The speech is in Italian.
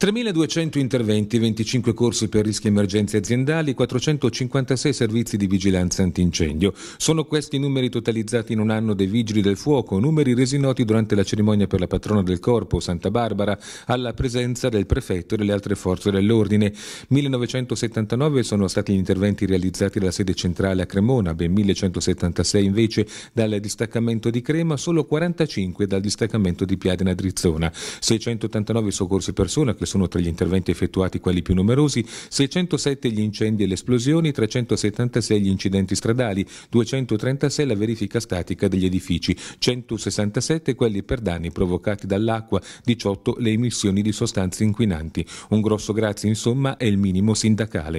3.200 interventi, 25 corsi per rischi e emergenze aziendali, 456 servizi di vigilanza antincendio. Sono questi i numeri totalizzati in un anno dei Vigili del Fuoco, numeri resi noti durante la cerimonia per la patrona del corpo, Santa Barbara, alla presenza del prefetto e delle altre forze dell'ordine. 1.979 sono stati gli interventi realizzati dalla sede centrale a Cremona, ben 1.176 invece dal distaccamento di Crema, solo 45 dal distaccamento di Piadena Drizzona, 689 soccorsi persona che sono tra gli interventi effettuati quelli più numerosi, 607 gli incendi e le esplosioni, 376 gli incidenti stradali, 236 la verifica statica degli edifici, 167 quelli per danni provocati dall'acqua, 18 le emissioni di sostanze inquinanti. Un grosso grazie insomma è il minimo sindacale.